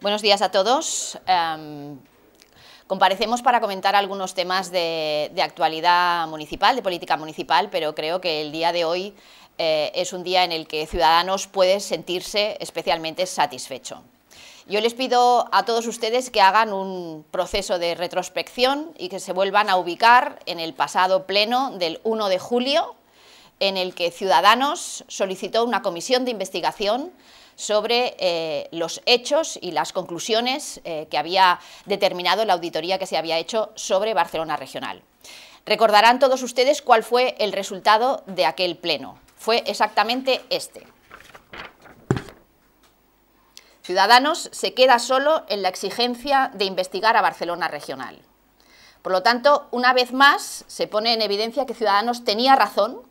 Buenos días a todos. Em, comparecemos para comentar algunos temas de, actualidad municipal, de política municipal, pero creo que el día de hoy eh, es un día en el que Ciudadanos puede sentirse especialmente satisfecho. Yo les pido a todos ustedes que hagan un proceso de retrospección y que se vuelvan a ubicar en el pasado pleno del 1 de julio, en el que Ciudadanos solicitó una comisión de investigación sobre eh, los hechos y las conclusiones eh, que había determinado la auditoría que se había hecho sobre Barcelona Regional. Recordarán todos ustedes cuál fue el resultado de aquel pleno. Fue exactamente este. Ciudadanos se queda solo en la exigencia de investigar a Barcelona Regional. Por lo tanto, una vez más, se pone en evidencia que Ciudadanos tenía razón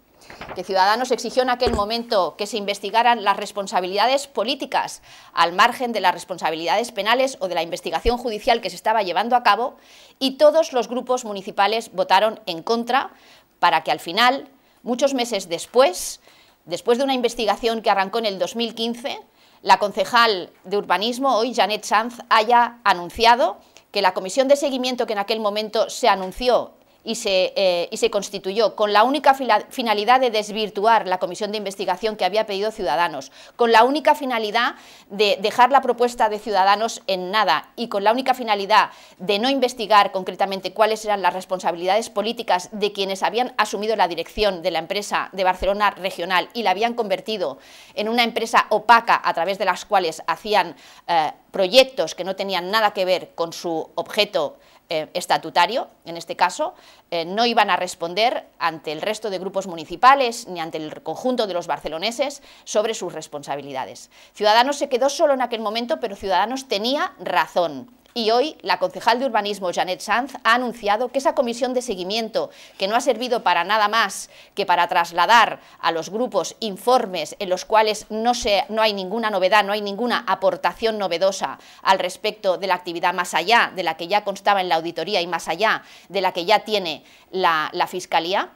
que Ciudadanos exigió en aquel momento que se investigaran las responsabilidades políticas al margen de las responsabilidades penales o de la investigación judicial que se estaba llevando a cabo y todos los grupos municipales votaron en contra para que al final, muchos meses después, después de una investigación que arrancó en el 2015, la concejal de urbanismo, hoy Janet Sanz, haya anunciado que la comisión de seguimiento que en aquel momento se anunció eh, y se, constituyó con la única finalidad de desvirtuar la comisión de investigación que había pedido Ciudadanos, con la única finalidad de dejar la propuesta de Ciudadanos en nada y con la única finalidad de no investigar concretamente cuáles eran las responsabilidades políticas de quienes habían asumido la dirección de la empresa de Barcelona Regional y la habían convertido en una empresa opaca a través de las cuales hacían eh, proyectos que no tenían nada que ver con su objeto eh, estatutario, en este caso, eh, no iban a responder ante el resto de grupos municipales ni ante el conjunto de los barceloneses sobre sus responsabilidades. Ciudadanos se quedó solo en aquel momento, pero Ciudadanos tenía razón. Y hoy la concejal de urbanismo, Janet Sanz, ha anunciado que esa comisión de seguimiento, que no ha servido para nada más que para trasladar a los grupos informes en los cuales no, hay ninguna novedad, no hay ninguna aportación novedosa al respecto de la actividad más allá de la que ya constaba en la auditoría y más allá de la que ya tiene la Fiscalía,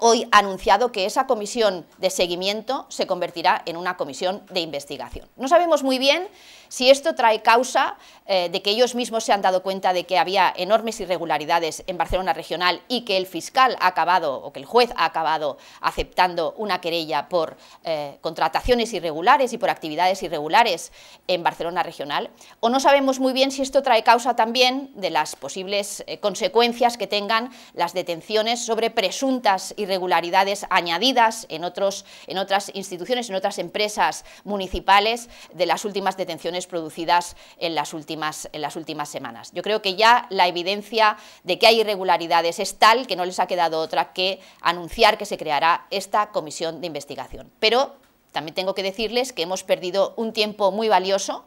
hoy anunciado que esa comisión de seguimiento se convertirá en una comisión de investigación. No sabemos muy bien si esto trae causa eh, de que ellos mismos se han dado cuenta de que había enormes irregularidades en Barcelona Regional y que el fiscal ha acabado, o que el juez ha acabado aceptando una querella por eh, contrataciones irregulares y por actividades irregulares en Barcelona Regional, o no sabemos muy bien si esto trae causa también de las posibles eh, consecuencias que tengan las detenciones sobre presuntas irregularidades irregularidades añadidas en, otros, en otras instituciones, en otras empresas municipales de las últimas detenciones producidas en las últimas, en las últimas semanas. Yo creo que ya la evidencia de que hay irregularidades es tal que no les ha quedado otra que anunciar que se creará esta comisión de investigación. Pero también tengo que decirles que hemos perdido un tiempo muy valioso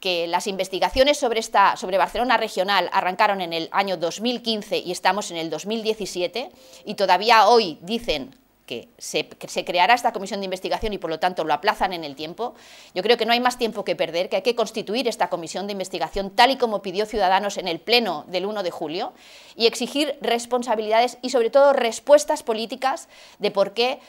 que las investigaciones sobre, esta, sobre Barcelona regional arrancaron en el año 2015 y estamos en el 2017 y todavía hoy dicen que se, que se, creará esta comisión de investigación y por lo tanto lo aplazan en el tiempo. Yo creo que no hay más tiempo que perder, que hay que constituir esta comisión de investigación tal y como pidió Ciudadanos en el pleno del 1 de julio y exigir responsabilidades y sobre todo respuestas políticas de por qué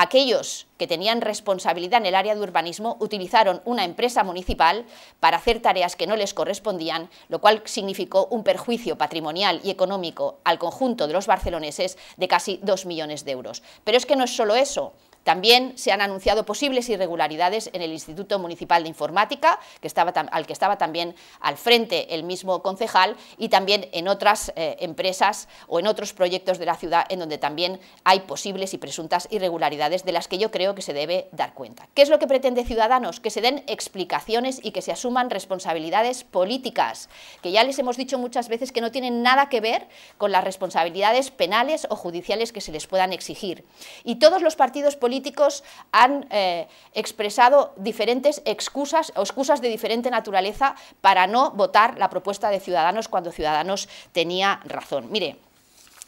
Aquellos que tenían responsabilidad en el área de urbanismo utilizaron una empresa municipal para hacer tareas que no les correspondían, lo cual significó un perjuicio patrimonial y económico al conjunto de los barceloneses de casi dos millones de euros. Pero es que no es solo eso, también se han anunciado posibles irregularidades en el Instituto Municipal de Informática, que estaba al que estaba también al frente el mismo concejal, y también en otras eh, empresas o en otros proyectos de la ciudad en donde también hay posibles y presuntas irregularidades de las que yo creo que se debe dar cuenta. ¿Qué es lo que pretende Ciudadanos? Que se den explicaciones y que se asuman responsabilidades políticas, que ya les hemos dicho muchas veces que no tienen nada que ver con las responsabilidades penales o judiciales que se les puedan exigir. Y todos los partidos políticos políticos han eh, expresado diferentes excusas o excusas de diferente naturaleza para no votar la propuesta de Ciudadanos cuando Ciudadanos tenía razón. Mire,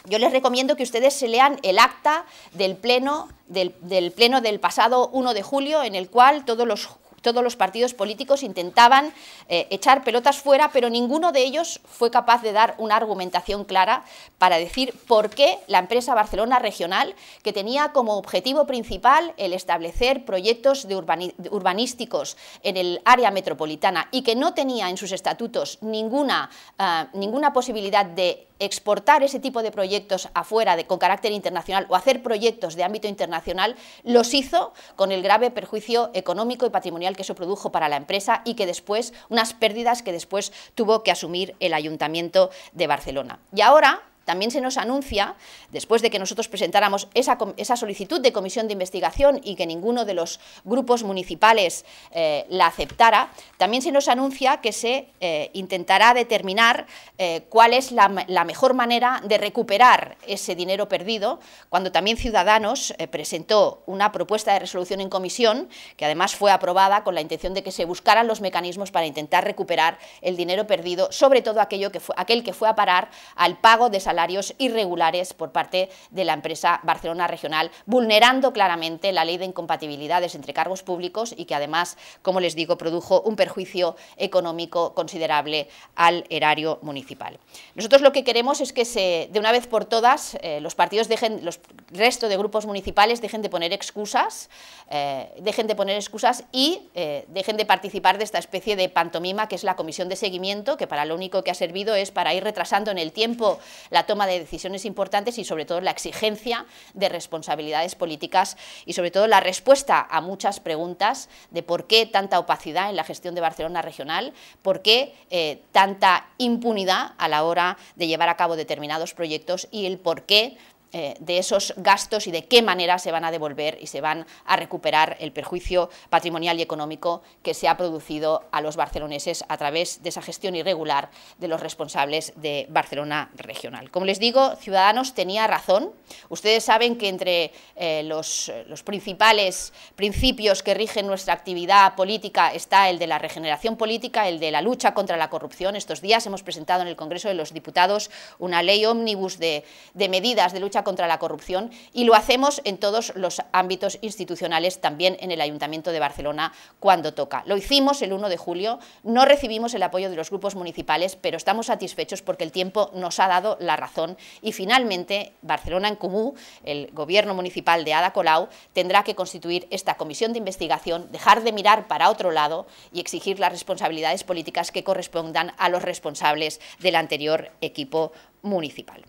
yo les recomiendo que ustedes se lean el acta del pleno del, del, pleno del pasado 1 de julio, en el cual todos los todos los partidos políticos intentaban eh, echar pelotas fuera, pero ninguno de ellos fue capaz de dar una argumentación clara para decir por qué la empresa Barcelona Regional, que tenía como objetivo principal el establecer proyectos de urbanísticos en el área metropolitana y que no tenía en sus estatutos ninguna, ah, ninguna posibilidad de exportar ese tipo de proyectos afuera con carácter internacional o hacer proyectos de ámbito internacional, los hizo con el grave perjuicio económico y patrimonial que eso produjo para la empresa y que después, unas pérdidas que después tuvo que asumir el Ayuntamiento de Barcelona. Y ahora, también se nos anuncia, después de que nosotros presentáramos esa, solicitud de comisión de investigación y que ninguno de los grupos municipales eh, la aceptara, también se nos anuncia que se eh, intentará determinar eh, cuál es la, mejor manera de recuperar ese dinero perdido, cuando también Ciudadanos presentó una propuesta de resolución en comisión, que además fue aprobada con la intención de que se buscaran los mecanismos para intentar recuperar el dinero perdido, sobre todo aquello que fue, aquel que fue a parar al pago de salarios irregulares por parte de la empresa Barcelona Regional, vulnerando claramente la ley de incompatibilidades entre cargos públicos y que además, como les digo, produjo un perjuicio económico considerable al erario municipal. Nosotros lo que queremos es que se, de una vez por todas eh, los partidos dejen, los resto de grupos municipales dejen de poner excusas, eh, dejen de poner excusas y eh, dejen de participar de esta especie de pantomima que es la comisión de seguimiento, que para lo único que ha servido es para ir retrasando en el tiempo la toma de decisiones importantes y sobre todo la exigencia de responsabilidades políticas y sobre todo la respuesta a muchas preguntas de por qué tanta opacidad en la gestión de Barcelona regional, por qué eh, tanta impunidad a la hora de llevar a cabo determinados proyectos y el por qué eh, de esos gastos y de qué manera se van a devolver y se van a recuperar el perjuicio patrimonial y económico que se ha producido a los barceloneses a través de esa gestión irregular de los responsables de Barcelona Regional. Como les digo, Ciudadanos tenía razón. Ustedes saben que entre eh, los, los principales principios que rigen nuestra actividad política está el de la regeneración política, el de la lucha contra la corrupción. Estos días hemos presentado en el Congreso de los Diputados una ley ómnibus de, de medidas de lucha contra la corrupción y lo hacemos en todos los ámbitos institucionales, también en el Ayuntamiento de Barcelona cuando toca. Lo hicimos el 1 de julio, no recibimos el apoyo de los grupos municipales, pero estamos satisfechos porque el tiempo nos ha dado la razón y finalmente Barcelona en Comú, el gobierno municipal de Ada Colau, tendrá que constituir esta comisión de investigación, dejar de mirar para otro lado y exigir las responsabilidades políticas que correspondan a los responsables del anterior equipo municipal.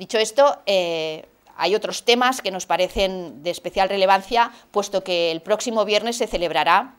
Dicho esto, eh, hay otros temas que nos parecen de especial relevancia, puesto que el próximo viernes se celebrará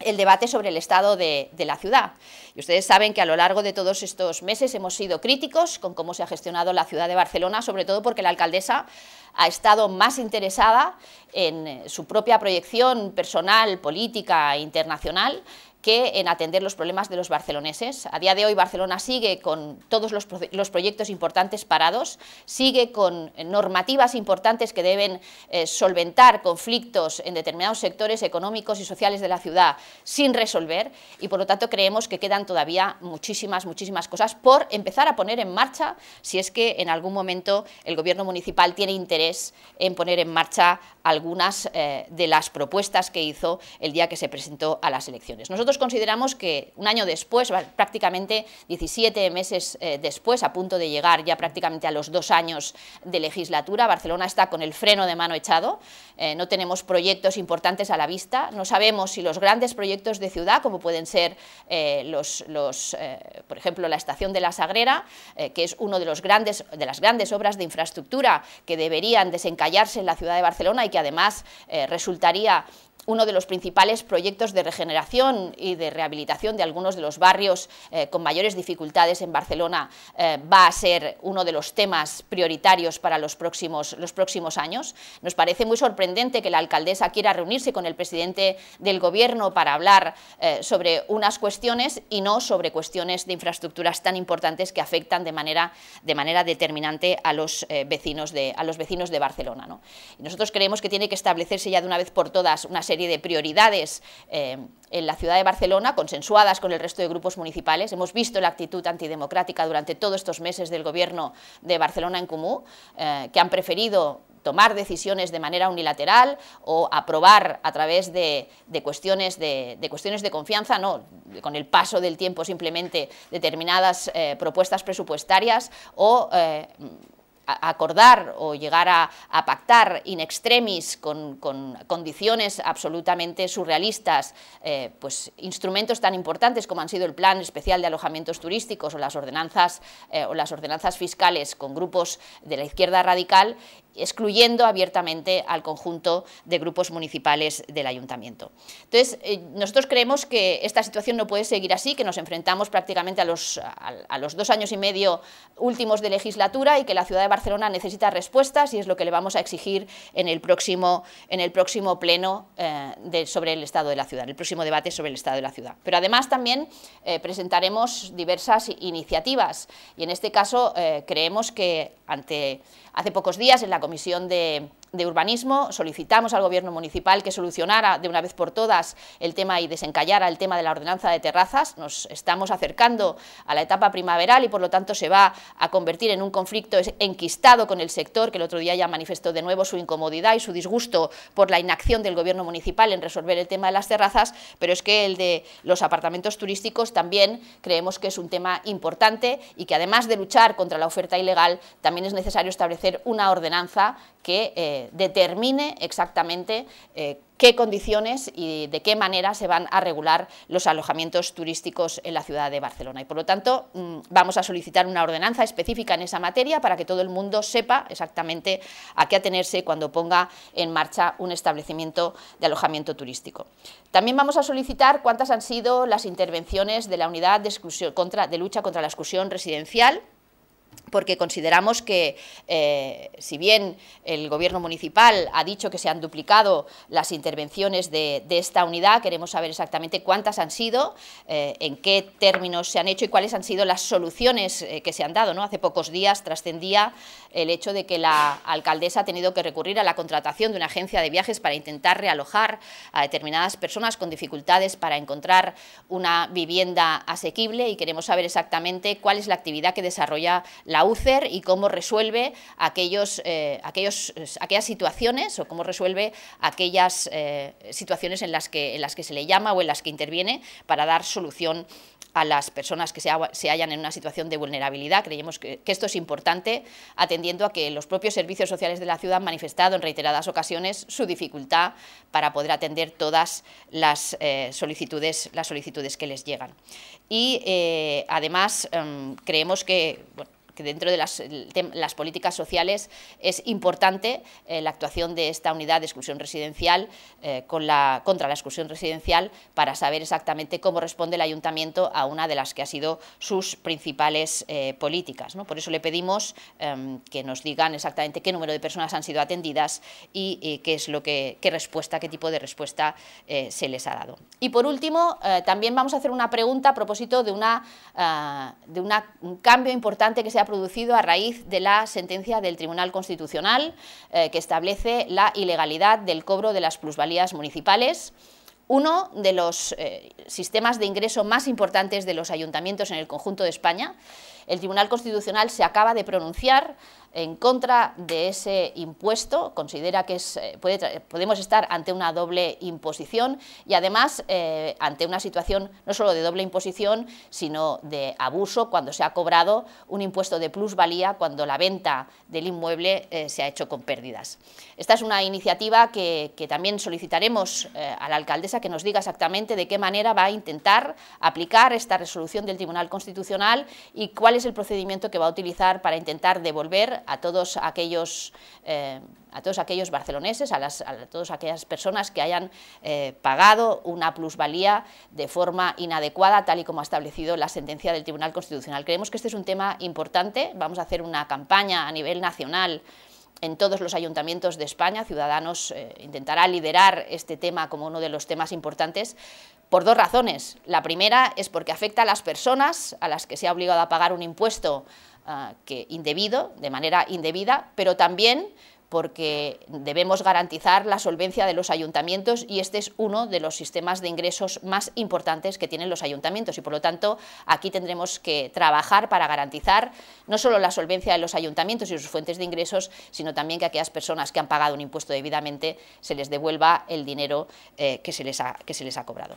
el debate sobre el estado de, de, la ciudad. Y ustedes saben que a lo largo de todos estos meses hemos sido críticos con cómo se ha gestionado la ciudad de Barcelona, sobre todo porque la alcaldesa ha estado más interesada en su propia proyección personal, política, e internacional, que en atender los problemas de los barceloneses. A día de hoy Barcelona sigue con todos los, proyectos importantes parados, sigue con normativas importantes que deben eh, solventar conflictos en determinados sectores económicos y sociales de la ciudad sin resolver y por lo tanto creemos que quedan todavía muchísimas, muchísimas cosas por empezar a poner en marcha si es que en algún momento el gobierno municipal tiene interés en poner en marcha algunas eh, de las propuestas que hizo el día que se presentó a las elecciones. Nosotros consideramos que un año después, prácticamente 17 meses eh, después, a punto de llegar ya prácticamente a los dos años de legislatura, Barcelona está con el freno de mano echado, eh, no tenemos proyectos importantes a la vista, no sabemos si los grandes proyectos de ciudad, como pueden ser, eh, los, por ejemplo, la estación de la Sagrera, que es una de, los grandes, de las grandes obras de infraestructura que deberían desencallarse en la ciudad de Barcelona y que además resultaría uno de los principales proyectos de regeneración y de rehabilitación de algunos de los barrios eh, con mayores dificultades en Barcelona eh, va a ser uno de los temas prioritarios para los próximos, los próximos años. Nos parece muy sorprendente que la alcaldesa quiera reunirse con el presidente del Gobierno para hablar eh, sobre unas cuestiones y no sobre cuestiones de infraestructuras tan importantes que afectan de manera, de manera determinante a los, vecinos de, a los vecinos de Barcelona. ¿no? Nosotros creemos que tiene que establecerse ya de una vez por todas una serie de prioridades eh, en la ciudad de Barcelona, consensuadas con el resto de grupos municipales. Hemos visto la actitud antidemocrática durante todos estos meses del gobierno de Barcelona en Comú, eh, que han preferido tomar decisiones de manera unilateral o aprobar a través de, cuestiones, de, cuestiones de confianza, no, con el paso del tiempo simplemente determinadas eh, propuestas presupuestarias o acordar o llegar a, pactar in extremis con, condiciones absolutamente surrealistas, eh, pues instrumentos tan importantes como han sido el Plan Especial de Alojamientos Turísticos o las ordenanzas, eh, o las ordenanzas fiscales con grupos de la izquierda radical, excluyendo abiertamente al conjunto de grupos municipales del ayuntamiento. Entonces, eh, nosotros creemos que esta situación no puede seguir así, que nos enfrentamos prácticamente a los, a los dos años y medio últimos de legislatura y que la ciudad de Barcelona necesita respuestas y es lo que le vamos a exigir en el próximo, en el próximo pleno eh, sobre el estado de la ciudad, el próximo debate sobre el estado de la ciudad. Pero además también eh, presentaremos diversas iniciativas y en este caso eh, creemos que ante, hace pocos días en la Comisión de de urbanismo, solicitamos al gobierno municipal que solucionara de una vez por todas el tema y desencallara el tema de la ordenanza de terrazas. Nos estamos acercando a la etapa primaveral y por lo tanto se va a convertir en un conflicto enquistado con el sector, que el otro día ya manifestó de nuevo su incomodidad y su disgusto por la inacción del gobierno municipal en resolver el tema de las terrazas, pero es que el de los apartamentos turísticos también creemos que es un tema importante y que además de luchar contra la oferta ilegal, también es necesario establecer una ordenanza que eh, determine exactamente eh, qué condiciones y de qué manera se van a regular los alojamientos turísticos en la ciudad de Barcelona. Y por lo tanto, mm, vamos a solicitar una ordenanza específica en esa materia para que todo el mundo sepa exactamente a qué atenerse cuando ponga en marcha un establecimiento de alojamiento turístico. También vamos a solicitar cuántas han sido las intervenciones de la unidad de lucha contra la exclusión residencial porque consideramos que, eh, si bien el Gobierno municipal ha dicho que se han duplicado las intervenciones de, esta unidad, queremos saber exactamente cuántas han sido, eh, en qué términos se han hecho y cuáles han sido las soluciones eh, que se han dado. Hace pocos días trascendía el hecho de que la alcaldesa ha tenido que recurrir a la contratación de una agencia de viajes para intentar realojar a determinadas personas con dificultades para encontrar una vivienda asequible y queremos saber exactamente cuál es la actividad que desarrolla la UCER y cómo resuelve aquellos, eh, eh, aquellas situaciones o cómo resuelve aquellas eh, situaciones en las, que, en las que se le llama o en las que interviene para dar solución a las personas que se, hallan en una situación de vulnerabilidad. Creemos que, esto es importante, atendiendo a que los propios servicios sociales de la ciudad han manifestado en reiteradas ocasiones su dificultad para poder atender todas las, solicitudes, las solicitudes que les llegan. Y además em, creemos que que dentro de las, políticas sociales es importante eh, la actuación de esta unidad de exclusión residencial eh, con la, contra la exclusión residencial para saber exactamente cómo responde el ayuntamiento a una de las que ha sido sus principales eh, políticas. Por eso le pedimos em, que nos digan exactamente qué número de personas han sido atendidas y, qué es lo que, qué respuesta, qué tipo de respuesta se les ha dado. Y por último, también vamos a hacer una pregunta a propósito de, una, ah, de un cambio importante que se ha ha producido a raíz de la sentencia del Tribunal Constitucional eh, que establece la ilegalidad del cobro de las plusvalías municipales uno de los eh, sistemas de ingreso más importantes de los ayuntamientos en el conjunto de España el Tribunal Constitucional se acaba de pronunciar en contra de ese impuesto, considera que eh, podemos estar ante una doble imposición y además eh, ante una situación no solo de doble imposición, sino de abuso cuando se ha cobrado un impuesto de plusvalía cuando la venta del inmueble eh, se ha hecho con pérdidas. Esta es una iniciativa que, también solicitaremos a la alcaldesa que nos diga exactamente de qué manera va a intentar aplicar esta resolución del Tribunal Constitucional y cuál cuál es el procedimiento que va a utilizar para intentar devolver a todos aquellos, eh, a todos aquellos barceloneses, a, todas aquellas personas que hayan eh, pagado una plusvalía de forma inadecuada, tal y como ha establecido la sentencia del Tribunal Constitucional. Creemos que este es un tema importante, vamos a hacer una campaña a nivel nacional en todos los ayuntamientos de España, Ciudadanos eh, intentará liderar este tema como uno de los temas importantes, por dos razones. La primera es porque afecta a las personas a las que se ha obligado a pagar un impuesto ah, que indebido, de manera indebida, pero también porque debemos garantizar la solvencia de los ayuntamientos y este es uno de los sistemas de ingresos más importantes que tienen los ayuntamientos y por lo tanto aquí tendremos que trabajar para garantizar no solo la solvencia de los ayuntamientos y sus fuentes de ingresos, sino también que a aquellas personas que han pagado un impuesto debidamente se les devuelva el dinero eh, que, se les ha, que se les ha cobrado.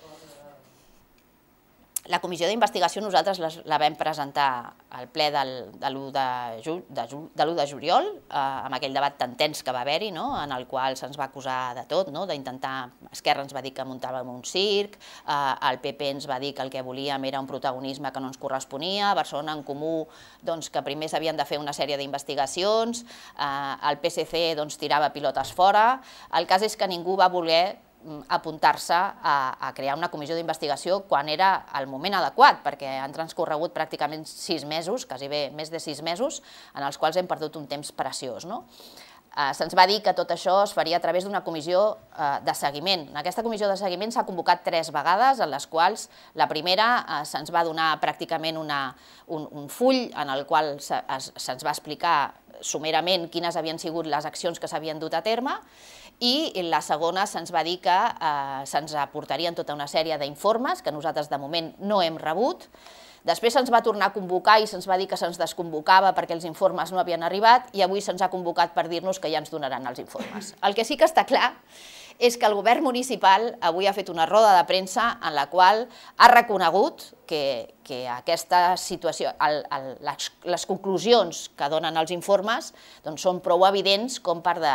La comissió d'investigació nosaltres la, la vam presentar al ple del, de l'1 de, de, de juliol, eh, amb aquell debat tan tens que va haver-hi, no? en el qual se'ns va acusar de tot, no? d'intentar... Esquerra ens va dir que muntàvem un circ, eh, el PP ens va dir que el que volíem era un protagonisme que no ens corresponia, Barcelona en Comú doncs, que primer s'havien de fer una sèrie d'investigacions, eh, el PSC doncs, tirava pilotes fora, el cas és que ningú va voler apuntar-se a, a crear una comissió d'investigació quan era el moment adequat, perquè han transcorregut pràcticament sis mesos, quasi bé més de sis mesos, en els quals hem perdut un temps preciós. No? Eh, Se'ns va dir que tot això es faria a través d'una comissió eh, de seguiment. En aquesta comissió de seguiment s'ha convocat tres vegades, en les quals la primera eh, se'ns va donar pràcticament una, un, un full en el qual se'ns se va explicar sumerament quines havien sigut les accions que s'havien dut a terme i la segona se'ns va dir que eh, se'ns aportarien tota una sèrie d'informes que nosaltres de moment no hem rebut. Després se'ns va tornar a convocar i se'ns va dir que se'ns desconvocava perquè els informes no havien arribat i avui se'ns ha convocat per dir-nos que ja ens donaran els informes. El que sí que està clar és que el govern municipal avui ha fet una roda de premsa en la qual ha reconegut que, que aquesta situació, el, el, les, les conclusions que donen els informes doncs són prou evidents com per de,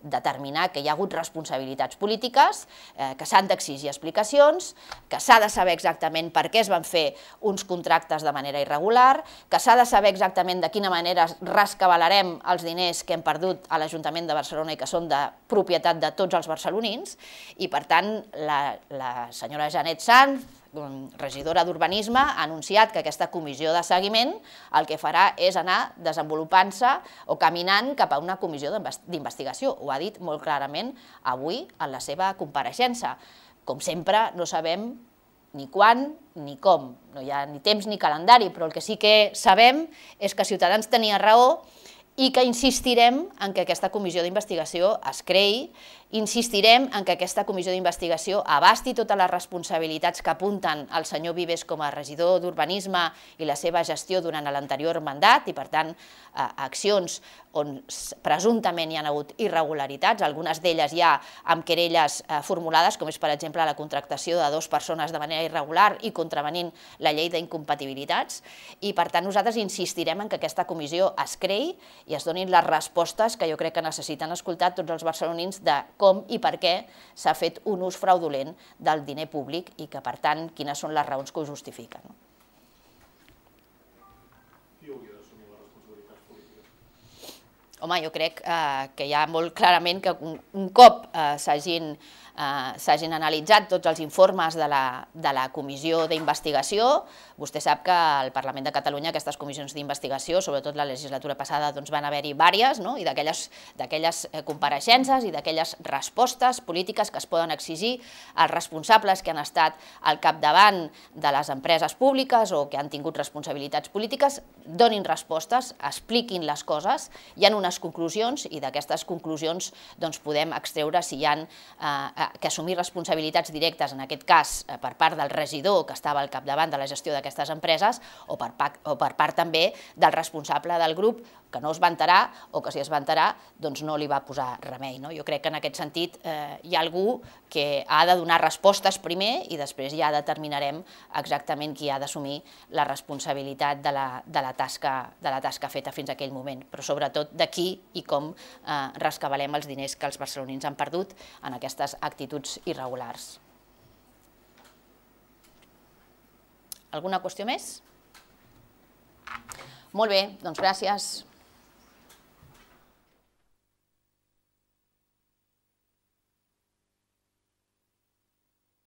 determinar que hi ha hagut responsabilitats polítiques, eh, que s'han d'exigir explicacions, que s'ha de saber exactament per què es van fer uns contractes de manera irregular, que s'ha de saber exactament de quina manera rescabalarem els diners que hem perdut a l'Ajuntament de Barcelona i que són de propietat de tots els barcelonins, gironins, i per tant la, la senyora Janet Sanz, mm, regidora d'Urbanisme, ha anunciat que aquesta comissió de seguiment el que farà és anar desenvolupant-se o caminant cap a una comissió d'investigació. Ho ha dit molt clarament avui en la seva compareixença. Com sempre, no sabem ni quan ni com, no hi ha ni temps ni calendari, però el que sí que sabem és que Ciutadans tenia raó i que insistirem en que aquesta comissió d'investigació es creï Insistirem en que aquesta comissió d'investigació abasti totes les responsabilitats que apunten al senyor Vives com a regidor d'Urbanisme i la seva gestió durant l'anterior mandat i, per tant, eh, accions on presumptament hi ha hagut irregularitats, algunes d'elles ja amb querelles eh, formulades, com és, per exemple, la contractació de dues persones de manera irregular i contravenint la llei d'incompatibilitats. I, per tant, nosaltres insistirem en que aquesta comissió es creï i es donin les respostes que jo crec que necessiten escoltar tots els barcelonins de com i per què s'ha fet un ús fraudulent del diner públic i que, per tant, quines són les raons que ho justifiquen. Qui hauria d'assumir les responsabilitats polítiques? Home, jo crec eh, que hi ha molt clarament que un, un cop eh, s'hagin Eh, s'hagin analitzat tots els informes de la, de la comissió d'investigació. Vostè sap que al Parlament de Catalunya aquestes comissions d'investigació, sobretot la legislatura passada, doncs van haver-hi diverses, no? i d'aquelles eh, compareixences i d'aquelles respostes polítiques que es poden exigir als responsables que han estat al capdavant de les empreses públiques o que han tingut responsabilitats polítiques, donin respostes, expliquin les coses, hi ha unes conclusions i d'aquestes conclusions doncs, podem extreure si hi ha eh, que assumir responsabilitats directes, en aquest cas eh, per part del regidor que estava al capdavant de la gestió d'aquestes empreses o per, o per part també del responsable del grup que no es vantarà o que si es vantarà doncs no li va posar remei. No? Jo crec que en aquest sentit eh, hi ha algú que ha de donar respostes primer i després ja determinarem exactament qui ha d'assumir la responsabilitat de la, de, la tasca, de la tasca feta fins a aquell moment, però sobretot de qui i com eh, rescabalem els diners que els barcelonins han perdut en aquestes actituds irregulars. Alguna qüestió més? Molt bé, doncs gràcies.